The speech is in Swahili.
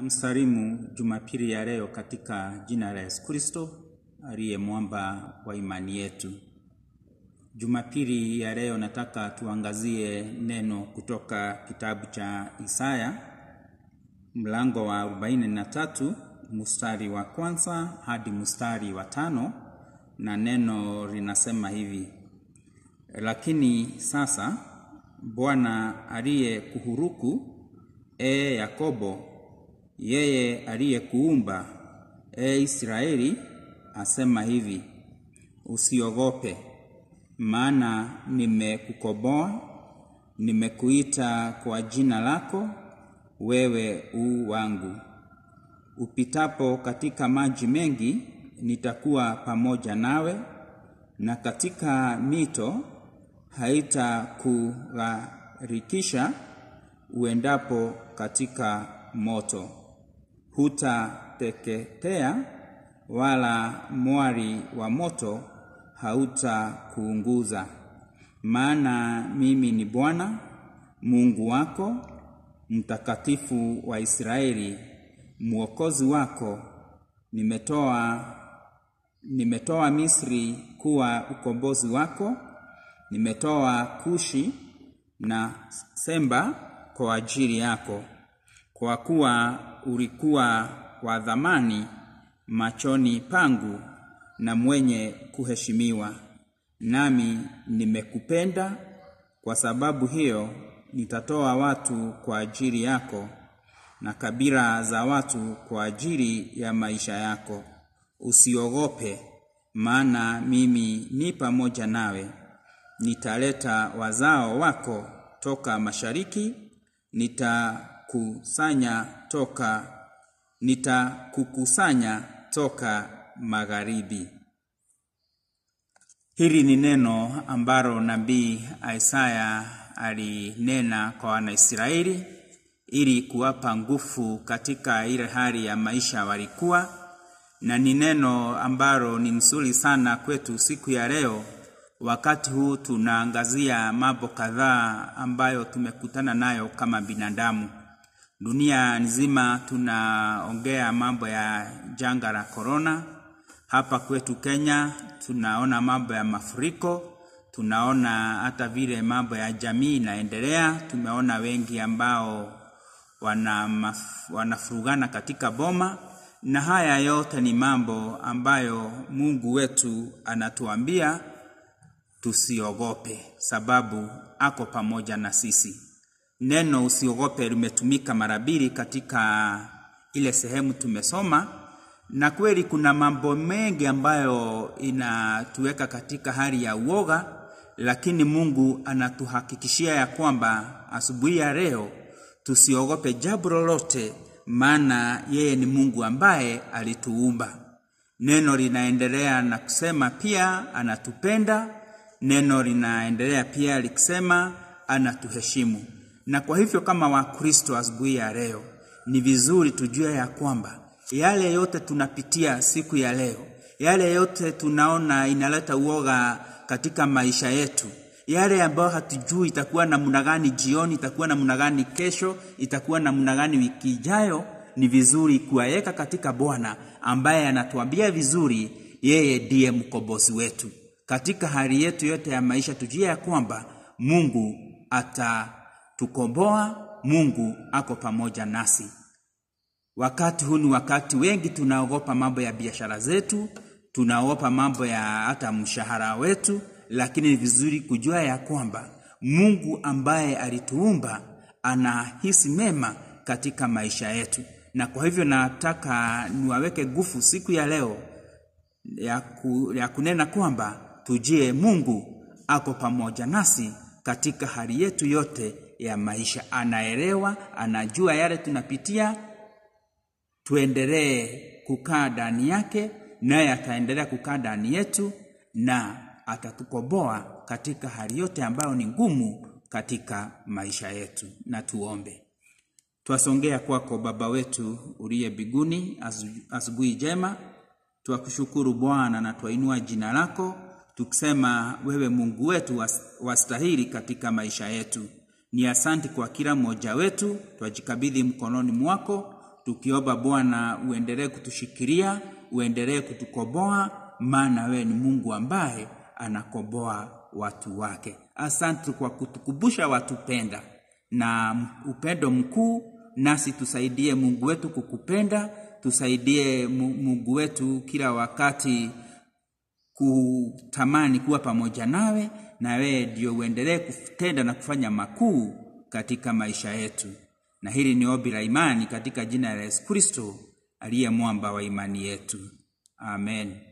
Namsalimu Jumapili ya leo katika jina la Yesu Kristo aliye mwamba wa imani yetu. Jumapili ya leo nataka tuangazie neno kutoka kitabu cha Isaya mlango wa 43 mstari wa kwanza hadi mstari wa tano na neno linasema hivi: lakini sasa Bwana aliye kuhuruku, e Yakobo yeye aliyekuumba, e Israeli, asema hivi: usiogope, maana nimekukoboa, nimekuita kwa jina lako, wewe u wangu. Upitapo katika maji mengi, nitakuwa pamoja nawe, na katika mito haitakugharikisha. Uendapo katika moto hutateketea wala mwari wa moto hautakuunguza. Maana mimi ni Bwana Mungu wako, mtakatifu wa Israeli, mwokozi wako. Nimetoa nimetoa Misri kuwa ukombozi wako, nimetoa Kushi na Semba kwa ajili yako, kwa kuwa ulikuwa wa dhamani machoni pangu na mwenye kuheshimiwa, nami nimekupenda. Kwa sababu hiyo nitatoa watu kwa ajili yako na kabila za watu kwa ajili ya maisha yako. Usiogope, maana mimi ni pamoja nawe. Nitaleta wazao wako toka mashariki, nita kusanya toka nitakukusanya toka magharibi. Hili ni neno ambalo nabii Isaya alinena kwa Wanaisraeli ili kuwapa nguvu katika ile hali ya maisha walikuwa, na ni neno ambalo ni nzuri sana kwetu siku ya leo. Wakati huu tunaangazia mambo kadhaa ambayo tumekutana nayo kama binadamu. Dunia nzima tunaongea mambo ya janga la corona. Hapa kwetu Kenya tunaona mambo ya mafuriko, tunaona hata vile mambo ya jamii inaendelea. Tumeona wengi ambao wana wanafurugana katika boma, na haya yote ni mambo ambayo Mungu wetu anatuambia tusiogope, sababu ako pamoja na sisi neno usiogope limetumika mara mbili katika ile sehemu tumesoma, na kweli kuna mambo mengi ambayo inatuweka katika hali ya uoga, lakini Mungu anatuhakikishia ya kwamba asubuhi ya leo tusiogope jabu lolote, maana yeye ni Mungu ambaye alituumba. Neno linaendelea na kusema pia anatupenda. Neno linaendelea pia likisema anatuheshimu. Na kwa hivyo kama Wakristo asubuhi ya leo, ni vizuri tujue ya kwamba yale yote tunapitia siku ya leo, yale yote tunaona inaleta uoga katika maisha yetu, yale ambayo hatujui itakuwa namna gani jioni, itakuwa namna gani kesho, itakuwa namna gani wiki ijayo, ni vizuri kuwaweka katika Bwana ambaye anatuambia vizuri, yeye ndiye mkombozi wetu katika hali yetu yote ya maisha. Tujue ya kwamba Mungu ata tukomboa, Mungu ako pamoja nasi. Wakati huu ni wakati wengi tunaogopa mambo ya biashara zetu, tunaogopa mambo ya hata mshahara wetu, lakini ni vizuri kujua ya kwamba Mungu ambaye alituumba anahisi mema katika maisha yetu, na kwa hivyo nataka niwaweke gufu siku ya leo ya, ku, ya kunena kwamba tujie Mungu ako pamoja nasi katika hali yetu yote ya maisha, anaelewa, anajua yale tunapitia. Tuendelee kukaa ndani yake, naye ataendelea kukaa ndani yetu, na atatukoboa katika hali yote ambayo ni ngumu katika maisha yetu. Na tuombe. Twasongea kwako Baba wetu uliye biguni, asubuhi jema. Twakushukuru Bwana na twainua jina lako tukisema, wewe Mungu wetu wastahili katika maisha yetu. Ni asanti kwa kila mmoja wetu, twajikabidhi mkononi mwako, tukiomba Bwana uendelee kutushikilia, uendelee kutukoboa, maana wewe ni Mungu ambaye anakoboa watu wake. Asante kwa kutukumbusha watupenda na upendo mkuu, nasi tusaidie Mungu wetu kukupenda, tusaidie Mungu wetu kila wakati kutamani kuwa pamoja nawe na wewe ndio uendelee kutenda na kufanya makuu katika maisha yetu. Na hili ni ombi la imani katika jina la Yesu Kristo aliye mwamba wa imani yetu. Amen.